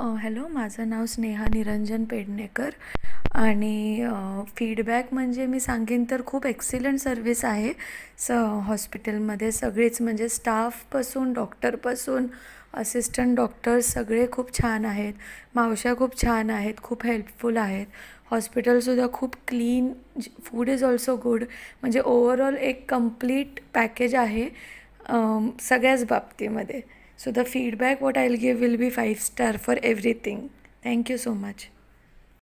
Hello माझं नाव स्नेहा निरंजन पेडणेकर आणि feedback म्हणजे मी सांगेन तर खूप एक्सिलंट सर्विस आहे स हॉस्पिटलमध्ये सगळेच म्हणजे स्टाफपासून डॉक्टरपासून असिस्टंट डॉक्टर सगळे खूप छान आहेत मावश्या खूप छान आहेत खूप हेल्पफुल आहेत हॉस्पिटलसुद्धा खूप clean food is also good म्हणजे ओवरऑल एक कम्प्लीट पॅकेज आहे सगळ्याच बाबतीमध्ये So the feedback what I'll give will be 5 star for everything. Thank you so much.